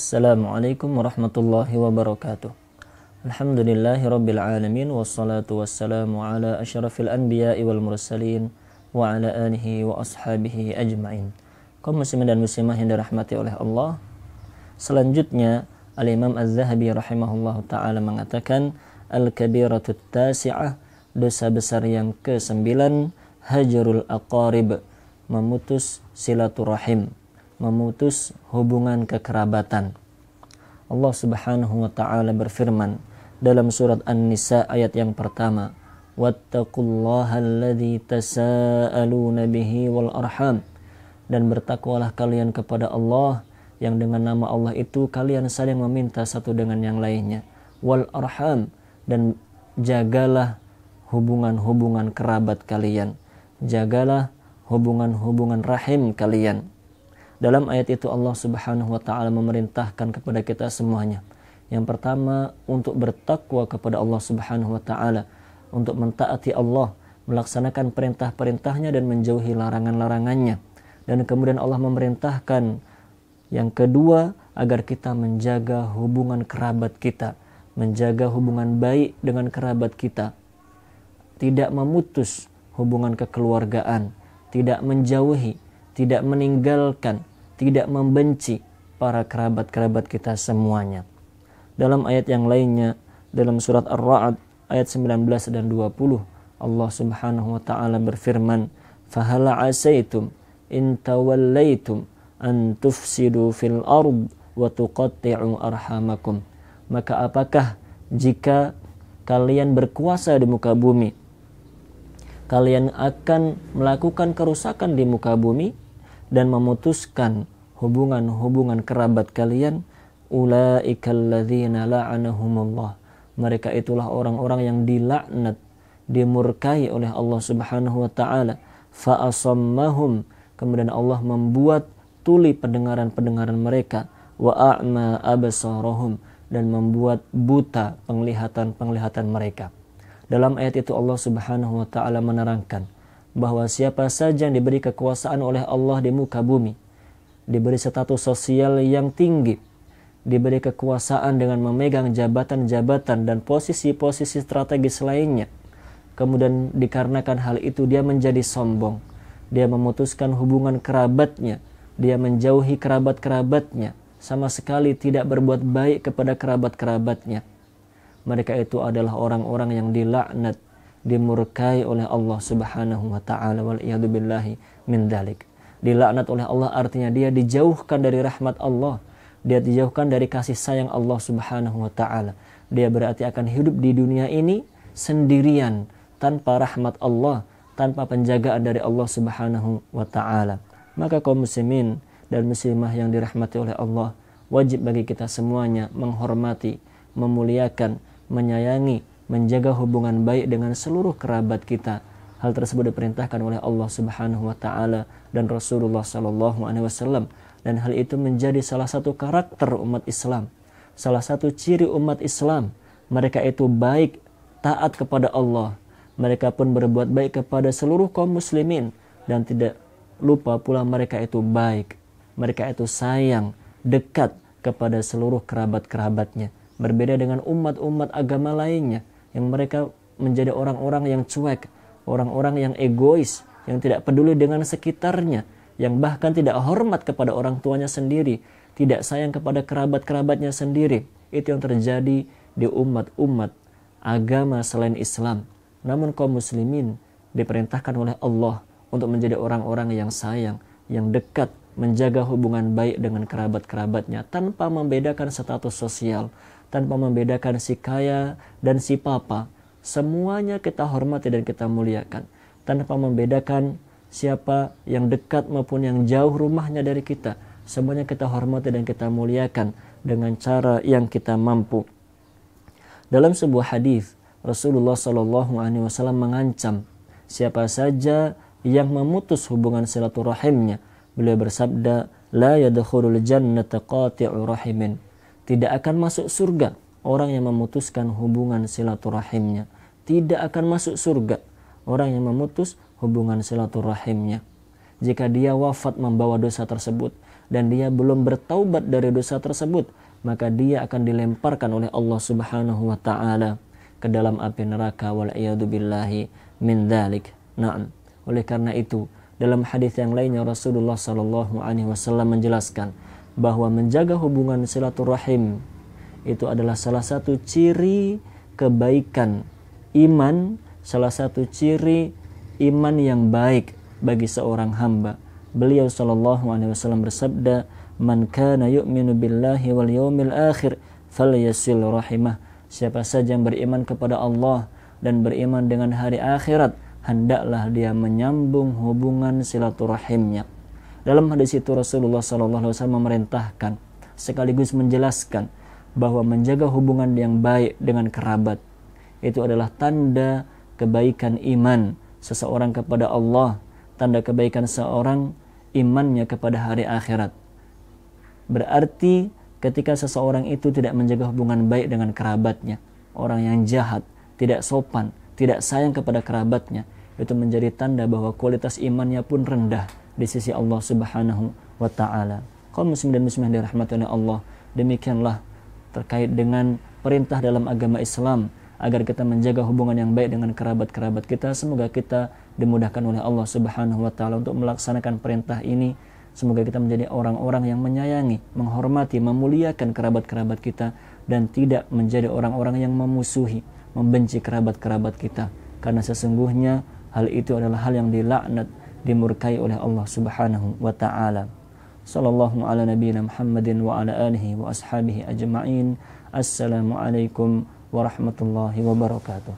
Assalamualaikum warahmatullahi wabarakatuh. Alhamdulillahi rabbil alamin wassalatu wassalamu ala asyrafil anbiya wal mursalin wa ala alihi wa ashabihi ajmain. Kaum muslimin dan muslimah yang dirahmati oleh Allah. Selanjutnya Al-Imam Az-Zahabi rahimahullah taala mengatakan al-kabiratu tasi'ah dosa besar yang ke-9 hajarul aqarib memutus silaturahim memutus hubungan kekerabatan. Allah Subhanahu wa taala berfirman dalam surat An-Nisa ayat yang pertama, "Wattaqullaha tasaaluna bihi wal arham." Dan bertakwalah kalian kepada Allah yang dengan nama Allah itu kalian saling meminta satu dengan yang lainnya. Wal arham dan jagalah hubungan-hubungan kerabat kalian. Jagalah hubungan-hubungan rahim kalian dalam ayat itu Allah Subhanahu wa taala memerintahkan kepada kita semuanya. Yang pertama untuk bertakwa kepada Allah Subhanahu wa taala, untuk mentaati Allah, melaksanakan perintah-perintahnya dan menjauhi larangan-larangannya. Dan kemudian Allah memerintahkan yang kedua agar kita menjaga hubungan kerabat kita, menjaga hubungan baik dengan kerabat kita. Tidak memutus hubungan kekeluargaan, tidak menjauhi, tidak meninggalkan, tidak membenci para kerabat-kerabat kita semuanya. Dalam ayat yang lainnya, dalam surat Ar-Ra'd ayat 19 dan 20, Allah Subhanahu wa taala berfirman, "Fahala asaitum in tawallaitum an tufsidu fil ard wa tuqatti'u arhamakum." Maka apakah jika kalian berkuasa di muka bumi, kalian akan melakukan kerusakan di muka bumi dan memutuskan hubungan-hubungan kerabat kalian ulaikalladzina la'anahumullah mereka itulah orang-orang yang dilaknat dimurkai oleh Allah Subhanahu wa taala fa'asammahum kemudian Allah membuat tuli pendengaran-pendengaran mereka wa a'ma absarahum dan membuat buta penglihatan-penglihatan mereka dalam ayat itu Allah Subhanahu wa taala menerangkan bahwa siapa saja yang diberi kekuasaan oleh Allah di muka bumi, diberi status sosial yang tinggi, diberi kekuasaan dengan memegang jabatan-jabatan dan posisi-posisi strategis lainnya. Kemudian dikarenakan hal itu dia menjadi sombong. Dia memutuskan hubungan kerabatnya, dia menjauhi kerabat-kerabatnya, sama sekali tidak berbuat baik kepada kerabat-kerabatnya. Mereka itu adalah orang-orang yang dilaknat dimurkai oleh Allah Subhanahu wa taala wal billahi min dalik. Dilaknat oleh Allah artinya dia dijauhkan dari rahmat Allah, dia dijauhkan dari kasih sayang Allah Subhanahu wa taala. Dia berarti akan hidup di dunia ini sendirian tanpa rahmat Allah, tanpa penjagaan dari Allah Subhanahu wa taala. Maka kaum muslimin dan muslimah yang dirahmati oleh Allah, wajib bagi kita semuanya menghormati, memuliakan, menyayangi menjaga hubungan baik dengan seluruh kerabat kita. Hal tersebut diperintahkan oleh Allah Subhanahu wa taala dan Rasulullah sallallahu alaihi wasallam dan hal itu menjadi salah satu karakter umat Islam, salah satu ciri umat Islam. Mereka itu baik, taat kepada Allah. Mereka pun berbuat baik kepada seluruh kaum muslimin dan tidak lupa pula mereka itu baik. Mereka itu sayang, dekat kepada seluruh kerabat-kerabatnya. Berbeda dengan umat-umat agama lainnya yang mereka menjadi orang-orang yang cuek, orang-orang yang egois, yang tidak peduli dengan sekitarnya, yang bahkan tidak hormat kepada orang tuanya sendiri, tidak sayang kepada kerabat-kerabatnya sendiri. Itu yang terjadi di umat-umat agama selain Islam. Namun kaum muslimin diperintahkan oleh Allah untuk menjadi orang-orang yang sayang, yang dekat, menjaga hubungan baik dengan kerabat-kerabatnya tanpa membedakan status sosial, tanpa membedakan si kaya dan si papa. Semuanya kita hormati dan kita muliakan tanpa membedakan siapa yang dekat maupun yang jauh rumahnya dari kita. Semuanya kita hormati dan kita muliakan dengan cara yang kita mampu. Dalam sebuah hadis, Rasulullah Shallallahu Alaihi Wasallam mengancam siapa saja yang memutus hubungan silaturahimnya. Beliau bersabda, "La yadkhulul jannata qati'u rahimin." Tidak akan masuk surga orang yang memutuskan hubungan silaturahimnya. Tidak akan masuk surga orang yang memutus hubungan silaturahimnya. Jika dia wafat membawa dosa tersebut dan dia belum bertaubat dari dosa tersebut, maka dia akan dilemparkan oleh Allah Subhanahu wa taala ke dalam api neraka wal billahi min dzalik. Naam. Oleh karena itu, dalam hadis yang lainnya Rasulullah Shallallahu alaihi wasallam menjelaskan bahwa menjaga hubungan silaturahim itu adalah salah satu ciri kebaikan iman, salah satu ciri iman yang baik bagi seorang hamba. Beliau sallallahu alaihi wasallam bersabda, "Man kana yu'minu billahi wal yawmil akhir falyasil rahimah." Siapa saja yang beriman kepada Allah dan beriman dengan hari akhirat, hendaklah dia menyambung hubungan silaturahimnya. Dalam hadis itu Rasulullah SAW memerintahkan sekaligus menjelaskan bahwa menjaga hubungan yang baik dengan kerabat itu adalah tanda kebaikan iman seseorang kepada Allah, tanda kebaikan seorang imannya kepada hari akhirat. Berarti ketika seseorang itu tidak menjaga hubungan baik dengan kerabatnya, orang yang jahat, tidak sopan, tidak sayang kepada kerabatnya, itu menjadi tanda bahwa kualitas imannya pun rendah di sisi Allah Subhanahu wa taala. Kaum muslim dan muslimah dirahmati oleh Allah, demikianlah terkait dengan perintah dalam agama Islam agar kita menjaga hubungan yang baik dengan kerabat-kerabat kita. Semoga kita dimudahkan oleh Allah Subhanahu wa taala untuk melaksanakan perintah ini. Semoga kita menjadi orang-orang yang menyayangi, menghormati, memuliakan kerabat-kerabat kita dan tidak menjadi orang-orang yang memusuhi, membenci kerabat-kerabat kita. Karena sesungguhnya hal itu adalah hal yang dilaknat dimurkai oleh Allah Subhanahu wa taala. Sallallahu ala nabiyina Muhammadin wa ala alihi wa ashabihi ajma'in. Assalamualaikum warahmatullahi wabarakatuh.